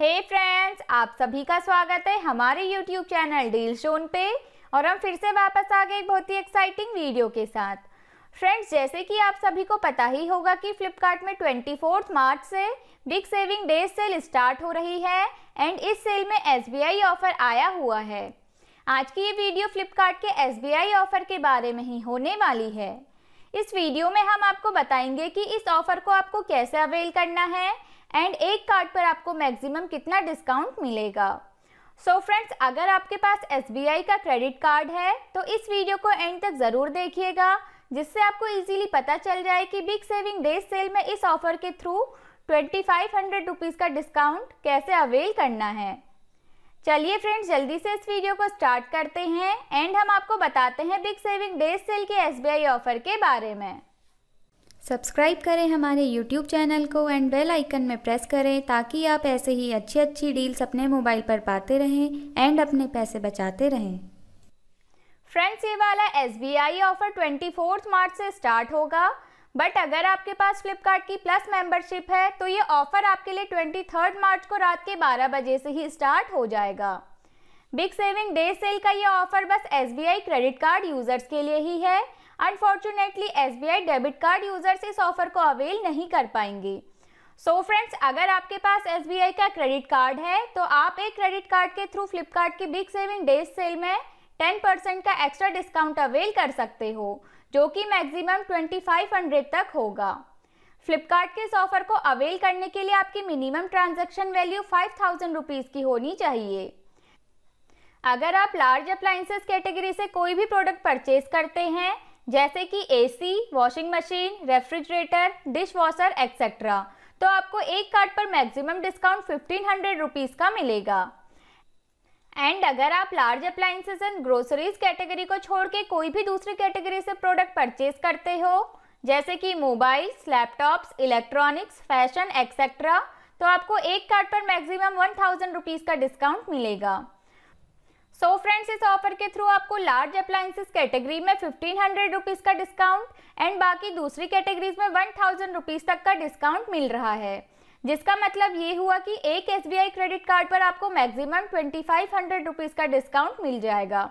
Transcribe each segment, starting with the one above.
हे hey friends आप सभी का स्वागत है हमारे यूट्यूब चैनल डील शोन पे और हम फिर से वापस आ गए एक बहुत ही एक्साइटिंग वीडियो के साथ फ्रेंड्स जैसे कि आप सभी को पता ही होगा कि फ्लिपकार्ट में ट्वेंटी मार्च से big saving day sale start हो रही है एंड इस सेल में एस ऑफर आया हुआ है आज की ये वीडियो फ्लिपकार्ट के एस ऑफर के बारे में ही होने वाली है इस वीडियो में हम आपको बताएंगे कि इस ऑफर को आपको कैसे अवेल करना है एंड एक कार्ड पर आपको मैक्सिमम कितना डिस्काउंट मिलेगा सो so फ्रेंड्स अगर आपके पास एस का क्रेडिट कार्ड है तो इस वीडियो को एंड तक ज़रूर देखिएगा जिससे आपको इजीली पता चल जाए कि बिग सेविंग डेज सेल में इस ऑफर के through twenty five hundred rupees का डिस्काउंट कैसे अवेल करना है चलिए फ्रेंड्स जल्दी से इस वीडियो को स्टार्ट करते हैं एंड हम आपको बताते हैं बिग सेविंग डे सेल के एसबीआई ऑफर के बारे में सब्सक्राइब करें हमारे यूट्यूब चैनल को एंड बेल आइकन में प्रेस करें ताकि आप ऐसे ही अच्छी अच्छी डील्स अपने मोबाइल पर पाते रहें एंड अपने पैसे बचाते रहें फ्रेंड्स ये वाला एस ऑफर ट्वेंटी मार्च से स्टार्ट होगा बट अगर आपके पास फ्लिपकार्ट की प्लस मेंबरशिप है तो ये ऑफर आपके लिए ट्वेंटी थर्ड मार्च को रात के बारह बजे से ही स्टार्ट हो जाएगा बिग सेविंग डे सेल का ये ऑफर बस एस क्रेडिट कार्ड यूजर्स के लिए ही है unfortunately S debit card users इस ऑफर को अवेल नहीं कर पाएंगे सो so फ्रेंड्स अगर आपके पास एस का क्रेडिट कार्ड है तो आप एक क्रेडिट कार्ड के थ्रू फ्लिपकार्ट की बिग सेविंग डेज सेल में 10% का एक्स्ट्रा डिस्काउंट अवेल कर सकते हो जो कि मैक्सिमम 2500 तक होगा फ्लिपकार्ट के इस ऑफर को अवेल करने के लिए आपकी minimum transaction value five thousand rupees की होनी चाहिए अगर आप लार्ज अप्लाइंसेस कैटेगरी से कोई भी प्रोडक्ट परचेज करते हैं जैसे कि AC, washing machine refrigerator dish washer etcetera तो आपको एक कार्ड पर मैक्सिमम डिस्काउंट फिफ्टीन हंड्रेड का मिलेगा एंड अगर आप large appliances and groceries category को छोड़ के कोई भी दूसरी कैटेगरी से प्रोडक्ट परचेज करते हो जैसे कि mobiles laptops electronics fashion etcetera तो आपको एक कार्ड पर मैक्सिमम वन थाउजेंड रुपीज़ का डिस्काउंट मिलेगा सो so फ्रेंड्स इस ऑफर के थ्रू आपको लार्ज अप्लाइंसेस कैटेगरी में फिफ्टीन हंड्रेड रुपीज़ का डिस्काउंट एंड बाकी दूसरी कैटेगरीज में वन थाउजेंड रुपीज़ तक का डिस्काउंट मिल रहा है जिसका मतलब ये हुआ कि एक एस क्रेडिट कार्ड पर आपको maximum twenty five hundred rupees का डिस्काउंट मिल जाएगा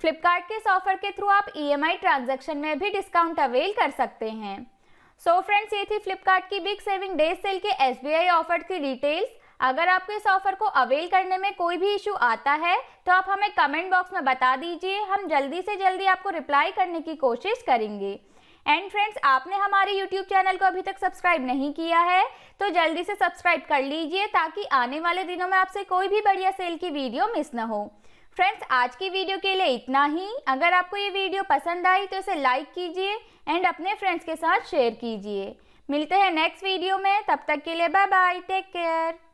फ्लिपकार्ट के इस ऑफर के थ्रू आप ई एम आई ट्रांजेक्शन में भी डिस्काउंट अवेल कर सकते हैं सो so फ्रेंड्स ये थी फ्लिपकार्ट की बिग सेविंग डे सेल के एस बी आई ऑफर की डिटेल्स अगर आपको इस ऑफर को अवेल करने में कोई भी इशू आता है तो आप हमें कमेंट बॉक्स में बता दीजिए हम जल्दी से जल्दी आपको रिप्लाई करने की कोशिश करेंगे एंड फ्रेंड्स आपने हमारे यूट्यूब चैनल को अभी तक सब्सक्राइब नहीं किया है तो जल्दी से सब्सक्राइब कर लीजिए ताकि आने वाले दिनों में आपसे कोई भी बढ़िया सेल की वीडियो मिस ना हो फ्रेंड्स आज की वीडियो के लिए इतना ही अगर आपको ये वीडियो पसंद आई तो इसे लाइक कीजिए एंड अपने फ्रेंड्स के साथ शेयर कीजिए मिलते हैं नेक्स्ट वीडियो में तब तक के लिए बाय बाय टेक केयर